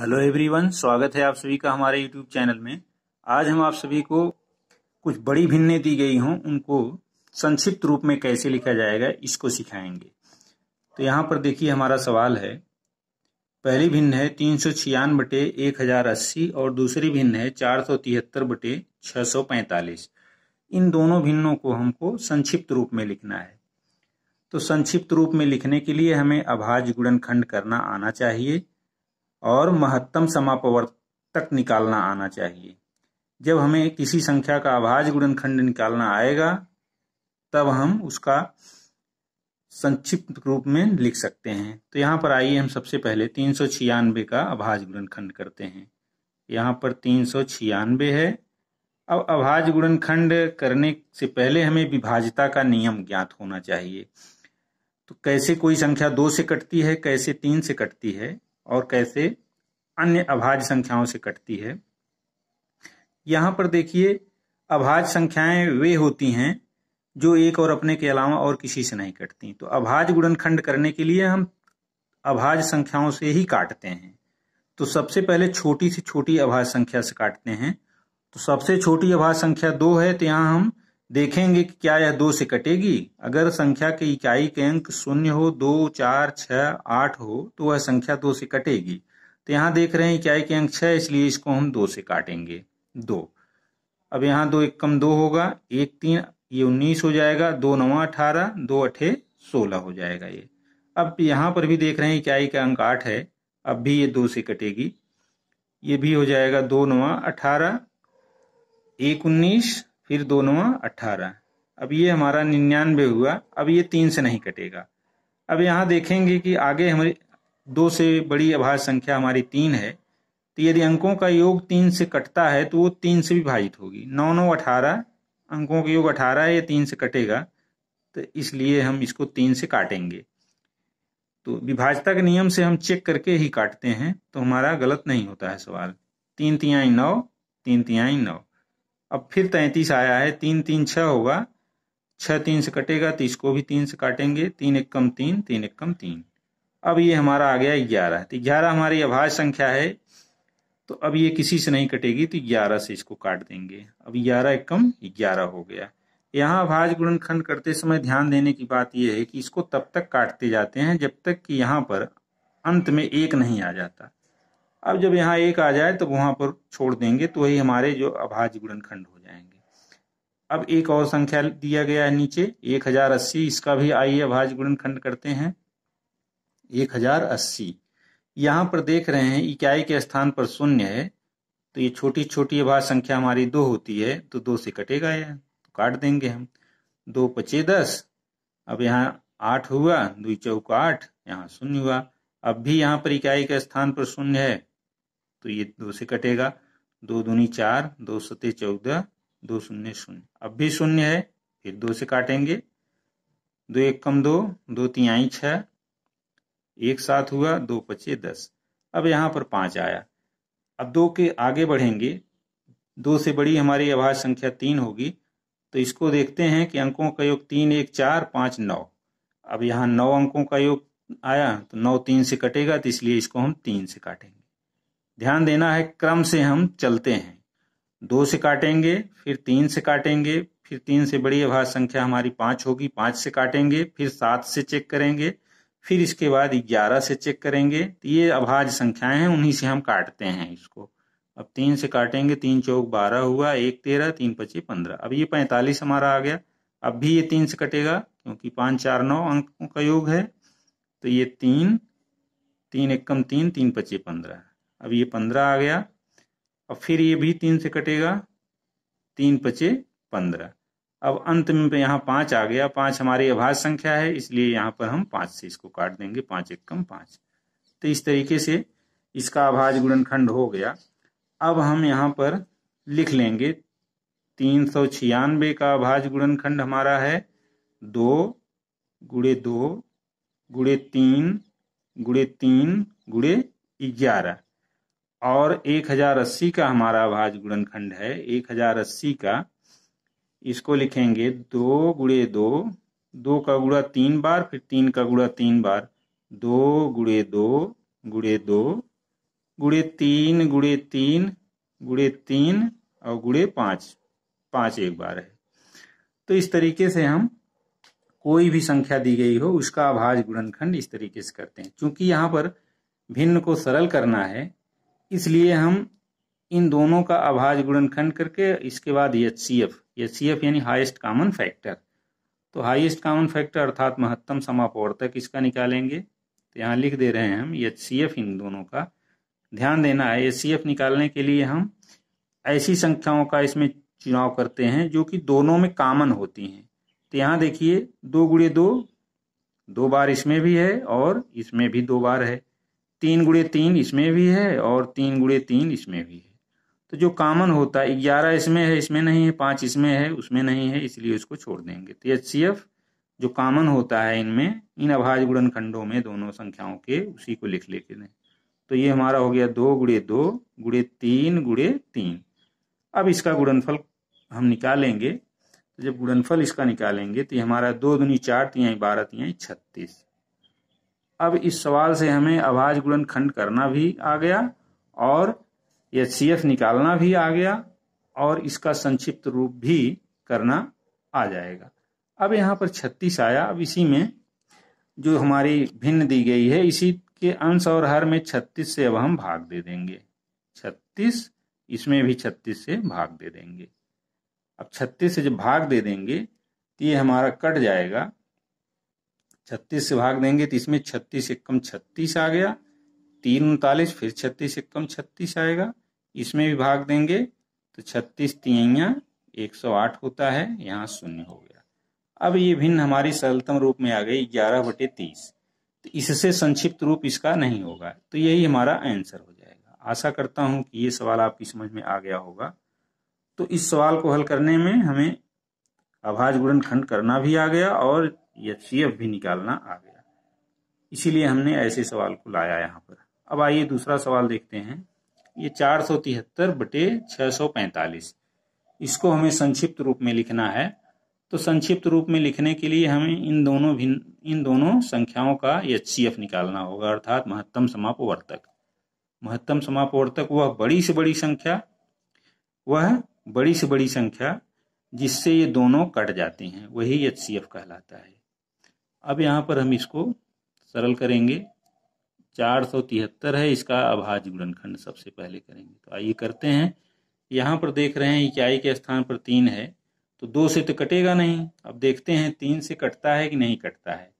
hello everyone स्वागत है आप सभी का हमारे यूट्यूब चैनल में आज हम आप सभी को कुछ बड़ी भिन्ने दी गई हों उनको संक्षिप्त रूप में कैसे लिखा जाएगा इसको सिखाएंगे तो यहाँ पर देखिए हमारा सवाल है पहली भिन्न है तीन सौ छियान बटे एक हजार अस्सी और दूसरी भिन्न है चार सौ तिहत्तर बटे छः सौ पैंतालीस इन दोनों भिन्नों को हमको संक्षिप्त रूप में लिखना है तो संक्षिप्त रूप में लिखने के लिए हमें अभाज्य गुणनखंड खंड करना आना चाहिए और महत्तम समापवर्तक निकालना आना चाहिए जब हमें किसी संख्या का अभाज गुणनखंड निकालना आएगा तब हम उसका संक्षिप्त रूप में लिख सकते हैं तो यहाँ पर आइए हम सबसे पहले तीन सौ का अभाज गुणनखंड करते हैं यहाँ पर तीन सौ है अब अभाज गुणनखंड करने से पहले हमें विभाजता का नियम ज्ञात होना चाहिए तो कैसे कोई संख्या दो से कटती है कैसे तीन से कटती है और कैसे अन्य अभाज्य संख्याओं से कटती है यहां पर देखिए अभाज्य संख्याएं वे होती हैं जो एक और अपने के अलावा और किसी से नहीं कटती तो अभाज्य गुणनखंड करने के लिए हम अभाज्य संख्याओं से ही काटते हैं तो सबसे पहले छोटी से छोटी अभाज्य संख्या से काटते हैं तो सबसे छोटी अभाज्य संख्या दो है तो यहां हम देखेंगे कि क्या यह दो से कटेगी अगर संख्या के इकाई के अंक शून्य हो दो चार छह आठ हो तो वह संख्या दो से कटेगी तो यहां देख रहे हैं इकाई के अंक छह इसलिए इसको हम दो से काटेंगे दो अब यहाँ दो एक कम दो होगा एक तीन ये उन्नीस हो जाएगा दो नवा अठारह दो अठे सोलह हो जाएगा ये अब यहां पर भी देख रहे हैं इकाई का अंक आठ है अब भी ये दो से कटेगी ये भी हो जाएगा दो नवा अठारह एक उन्नीस फिर दो नवा अठारह अब ये हमारा निन्यानवे हुआ अब ये तीन से नहीं कटेगा अब यहाँ देखेंगे कि आगे हमारी दो से बड़ी अभाज्य संख्या हमारी तीन है तो यदि अंकों का योग तीन से कटता है तो वो तीन से विभाजित होगी नौ नौ अठारह अंकों का योग अठारह है ये तीन से कटेगा तो इसलिए हम इसको तीन से काटेंगे तो विभाजता के नियम से हम चेक करके ही काटते हैं तो हमारा गलत नहीं होता है सवाल तीन तिहाई नौ तीन तिहाई नौ अब फिर तैंतीस आया है तीन तीन छः होगा छः तीन से कटेगा तो इसको भी तीन से काटेंगे तीन एक कम तीन तीन एक कम तीन अब ये हमारा आ गया ग्यारह तो ग्यारह हमारी अभाज्य संख्या है तो अब ये किसी से नहीं कटेगी तो ग्यारह से इसको काट देंगे अब ग्यारह एक कम ग्यारह हो गया यहाँ अभाज्य गुणनखंड करते समय ध्यान देने की बात यह है कि इसको तब तक काटते जाते हैं जब तक कि यहाँ पर अंत में एक नहीं आ जाता अब जब यहाँ एक आ जाए तो वहां पर छोड़ देंगे तो वही हमारे जो अभाज्य गुणनखंड हो जाएंगे अब एक और संख्या दिया गया है नीचे एक हजार अस्सी इसका भी आइए अभाज्य गुणनखंड करते हैं एक हजार अस्सी यहाँ पर देख रहे हैं इकाई के स्थान पर शून्य है तो ये छोटी छोटी अभाज्य संख्या हमारी दो होती है तो दो से कटेगा यह तो काट देंगे हम दो पचे दस अब यहाँ आठ हुआ दुई चौका आठ यहाँ शून्य हुआ अब भी यहाँ पर इकाई के स्थान पर शून्य है तो ये दो से कटेगा दो दूनी चार दो सते चौदह दो शून्य शून्य अब भी शून्य है फिर दो से काटेंगे दो एक कम दो दो तिहाई छ एक साथ हुआ दो पचे दस अब यहाँ पर पांच आया अब दो के आगे बढ़ेंगे दो से बड़ी हमारी आभाज संख्या तीन होगी तो इसको देखते हैं कि अंकों का योग तीन एक चार पांच नौ अब यहाँ नौ अंकों का योग आया तो नौ तीन से कटेगा तो इसलिए इसको हम तीन से काटेंगे ध्यान देना है क्रम से हम चलते हैं दो से काटेंगे फिर तीन से काटेंगे फिर तीन से बड़ी अभाज संख्या हमारी पांच होगी पांच से काटेंगे फिर सात से चेक करेंगे फिर इसके बाद ग्यारह से चेक करेंगे तो ये अभाज संख्याएं हैं उन्हीं से हम काटते हैं इसको अब तीन से काटेंगे तीन चौक बारह हुआ एक तेरह तीन पच्चीस पंद्रह अब ये पैंतालीस हमारा आ गया अब भी ये तीन से कटेगा क्योंकि पांच चार नौ अंकों का योग है तो ये तीन तीन एकम तीन तीन पच्चीस पंद्रह अब ये पंद्रह आ गया अब फिर ये भी तीन से कटेगा तीन पचे पंद्रह अब अंत में यहाँ पांच आ गया पांच हमारी अभाज संख्या है इसलिए यहाँ पर हम पांच से इसको काट देंगे पांच एक कम पांच तो इस तरीके से इसका अभाज गुणनखंड हो गया अब हम यहाँ पर लिख लेंगे तीन सौ छियानवे का अभाज गुणनखंड हमारा है दो गुड़े दो गुड़े तीन गुड़े तीन गुड़े ग्यारह और एक हजार अस्सी का हमारा भाज गुणनखंड है एक हजार अस्सी का इसको लिखेंगे दो गुड़े दो दो का गुड़ा तीन बार फिर तीन का गुड़ा तीन बार दो गुड़े दो गुड़े दो गुड़े तीन गुड़े तीन गुड़े तीन और गुड़े पाँच पाँच एक बार है तो इस तरीके से हम कोई भी संख्या दी गई हो उसका आभाज गुणनखंड इस तरीके से करते हैं क्योंकि यहाँ पर भिन्न को सरल करना है इसलिए हम इन दोनों का आभाज गुणनखंड करके इसके बाद H C F H C F यानी हाईएस्ट कॉमन फैक्टर तो हाईएस्ट कॉमन फैक्टर अर्थात महत्तम समापवर्तक इसका निकालेंगे तो यहाँ लिख दे रहे हैं हम एच सी एफ इन दोनों का ध्यान देना है एच सी एफ निकालने के लिए हम ऐसी संख्याओं का इसमें चुनाव करते हैं जो कि दोनों में कॉमन होती हैं तो यहाँ देखिए दो गुड़े दो दो बार इसमें भी है और इसमें भी दो बार है तीन गुड़े तीन इसमें भी है और तीन गुड़े तीन इसमें भी है तो जो कॉमन होता है ग्यारह इसमें है इसमें नहीं है पाँच इसमें है उसमें नहीं है इसलिए उसको छोड़ देंगे तो एच सी एफ जो कॉमन होता है इनमें इन अभाज गुणन खंडों में दोनों संख्याओं के उसी को लिख लेके दें तो ये हमारा हो गया दो गुड़े दो गुड़े तीन गुड़े तीन अब इसका गुणनफल हम निकालेंगे तो जब गुणनफल इसका निकालेंगे तो ये हमारा दो दुनी चार तियाई बारह तियाई छत्तीस अब इस सवाल से हमें आवाज गुणन खंड करना भी आ गया और एच सी एफ निकालना भी आ गया और इसका संक्षिप्त रूप भी करना आ जाएगा अब यहाँ पर छत्तीस आया अब इसी में जो हमारी भिन्न दी गई है इसी के अंश और हर में छत्तीस से अब हम भाग दे देंगे छत्तीस इसमें भी छत्तीस से भाग दे देंगे अब छत्तीस से जब भाग दे देंगे तो ये हमारा कट जाएगा छत्तीस से भाग देंगे तो इसमें छत्तीस एक कम छत्तीस आ गया तीन उनतालीस फिर छत्तीस एक कम छत्तीस आएगा इसमें भी भाग देंगे तो छत्तीस तिया एक सौ आठ होता है यहाँ शून्य हो गया अब ये भिन्न हमारी सरलतम रूप में आ गई ग्यारह बटे तीस तो इससे संक्षिप्त रूप इसका नहीं होगा तो यही हमारा आंसर हो जाएगा आशा करता हूँ कि ये सवाल आपकी समझ में आ गया होगा तो इस सवाल को हल करने में हमें अभाज गुणनखंड खंड करना भी आ गया और एचसीएफ भी निकालना आ गया इसीलिए हमने ऐसे सवाल को लाया यहाँ पर अब आइए दूसरा सवाल देखते हैं ये चार सौ तिहत्तर बटे छः सौ पैंतालीस इसको हमें संक्षिप्त रूप में लिखना है तो संक्षिप्त रूप में लिखने के लिए हमें इन दोनों भिन्न इन दोनों संख्याओं का एच निकालना होगा अर्थात महत्तम समापवर्तक महत्तम समापवर्तक वह बड़ी से बड़ी संख्या वह बड़ी से बड़ी संख्या जिससे ये दोनों कट जाते हैं वही एच कहलाता है अब यहाँ पर हम इसको सरल करेंगे चार सौ तिहत्तर है इसका अभाज्य गुणनखंड सबसे पहले करेंगे तो आइए करते हैं यहाँ पर देख रहे हैं इकाई के स्थान पर तीन है तो दो से तो कटेगा नहीं अब देखते हैं तीन से कटता है कि नहीं कटता है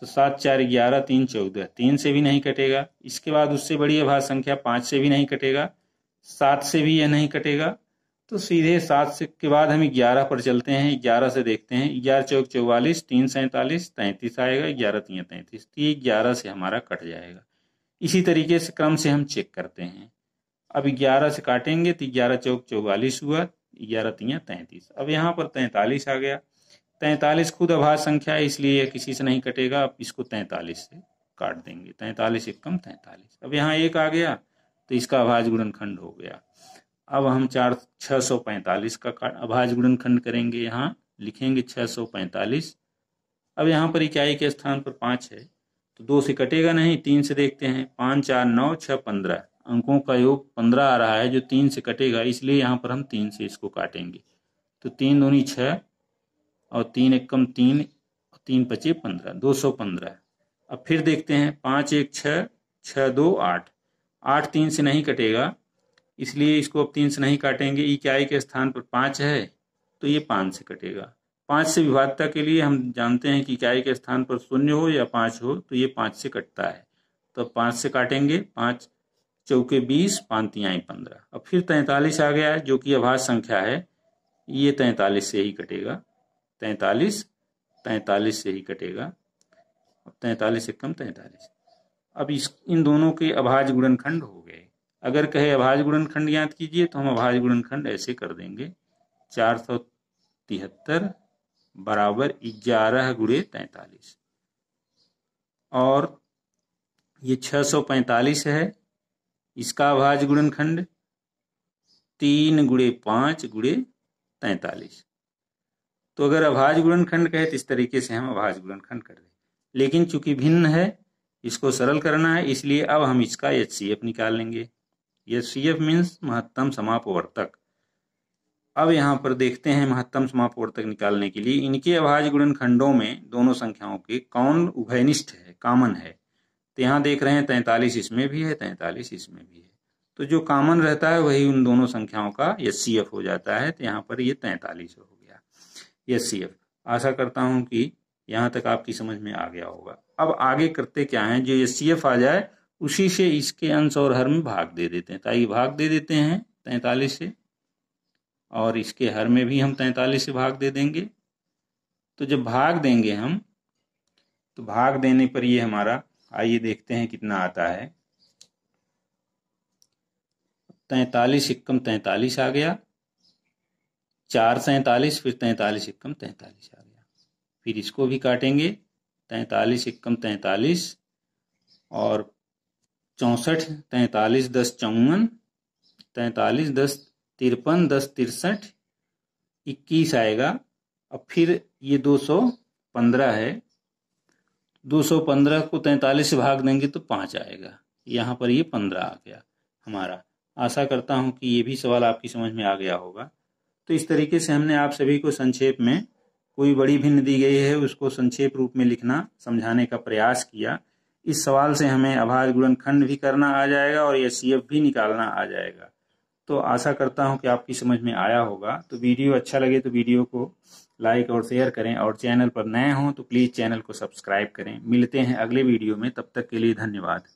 तो सात चार ग्यारह तीन चौदह तीन से भी नहीं कटेगा इसके बाद उससे बड़ी अभाज्य संख्या पाँच से भी नहीं कटेगा सात से भी यह नहीं कटेगा तो सीधे सात से के बाद हम ग्यारह पर चलते हैं ग्यारह से देखते हैं ग्यारह चौक चौवालीस तीन सैंतालीस तैंतीस आएगा ग्यारह तीन तैंतीस तो ये ग्यारह से हमारा कट जाएगा इसी तरीके से क्रम से हम चेक करते हैं अब ग्यारह से काटेंगे तो ग्यारह चौक चौवालीस हुआ ग्यारह तीन तैंतीस अब यहाँ पर तैंतालीस आ गया तैंतालीस खुद अभाज संख्या है इसलिए यह किसी से नहीं कटेगा आप इसको तैंतालीस से काट देंगे तैंतालीस एक कम तैंतालीस अब यहाँ एक आ गया तो इसका अभाज गुणनखंड हो गया अब हम चार छः सौ पैंतालीस का अभाज गुणन खंड करेंगे यहाँ लिखेंगे छः सौ पैंतालीस अब यहाँ पर इकाई के स्थान पर पाँच है तो दो से कटेगा नहीं तीन से देखते हैं पाँच चार नौ छः पंद्रह अंकों का योग पंद्रह आ रहा है जो तीन से कटेगा इसलिए यहाँ पर हम तीन से इसको काटेंगे तो तीन दूनी छः और तीन एक कम तीन तीन पचे पंद्रह दो सौ पंद्रह अब फिर देखते हैं पाँच एक छः छः दो आठ आठ तीन से नहीं कटेगा इसलिए इसको अब तीन से नहीं काटेंगे ई क्या आई के स्थान पर पाँच है तो ये पाँच से कटेगा पाँच से विभाजता के लिए हम जानते हैं कि इकाई के स्थान पर शून्य हो या पाँच हो तो ये पाँच से कटता है तो पाँच से काटेंगे पाँच चौके बीस पांतियाई पंद्रह अब फिर तैंतालीस आ गया है जो कि अभाज संख्या है ये तैंतालीस से ही कटेगा तैंतालीस तैंतालीस से ही कटेगा अब तैंतालीस से कम तैंतालीस अब इस इन दोनों के अभाज गुणनखंड हो गए अगर कहे अभाज गुणनखंड खंड कीजिए तो हम अभाज गुणनखंड खंड ऐसे कर देंगे चार सौ तिहत्तर बराबर ग्यारह गुड़े तैतालीस और ये सौ पैंतालीस है इसका अभाज गुणनखंड तीन गुड़े पाँच गुड़े तैतालीस तो अगर अभाज गुणनखंड कहे तो इस तरीके से हम अभाज गुणनखंड कर रहे लेकिन चूंकि भिन्न है इसको सरल करना है इसलिए अब हम इसका एच निकाल लेंगे ये सी एफ मीन्स महत्तम समापवर्तक अब यहाँ पर देखते हैं महत्तम समापवर्तक निकालने के लिए इनके अभाज्य गुणनखंडों में दोनों संख्याओं के कौन उभयनिष्ठ है कामन है तो यहाँ देख रहे हैं तैंतालीस इसमें भी है तैंतालीस इसमें भी है तो जो कामन रहता है वही उन दोनों संख्याओं का एस सी एफ हो जाता है तो यहाँ पर ये तैंतालीस हो गया एस सी एफ आशा करता हूँ कि यहाँ तक आपकी समझ में आ गया होगा अब आगे करते क्या है जो एस सी एफ आ जाए उसी से इसके अंश और हर में भाग दे देते हैं ताई भाग दे देते हैं तैंतालीस से और इसके हर में भी हम तैंतालीस से भाग दे देंगे तो जब भाग देंगे हम तो भाग देने पर ये हमारा आइए देखते हैं कितना आता है तैंतालीस इक्कम तैतालीस आ गया चार सैतालीस फिर तैतालीस इक्कम तैतालीस आ गया फिर इसको भी काटेंगे तैतालीस इक्कम तैतालीस और चौंसठ तैतालीस दस चौवन तैतालीस दस तिरपन दस तिरसठ इक्कीस आएगा अब फिर ये दो सौ पंद्रह है दो सौ पंद्रह को तैतालीस से भाग देंगे तो पाँच आएगा यहाँ पर ये पंद्रह आ गया हमारा आशा करता हूँ कि ये भी सवाल आपकी समझ में आ गया होगा तो इस तरीके से हमने आप सभी को संक्षेप में कोई बड़ी भिन्न दी गई है उसको संक्षेप रूप में लिखना समझाने का प्रयास किया इस सवाल से हमें आभार गुणनखंड भी करना आ जाएगा और एस भी निकालना आ जाएगा तो आशा करता हूँ कि आपकी समझ में आया होगा तो वीडियो अच्छा लगे तो वीडियो को लाइक और शेयर करें और चैनल पर नए हों तो प्लीज़ चैनल को सब्सक्राइब करें मिलते हैं अगले वीडियो में तब तक के लिए धन्यवाद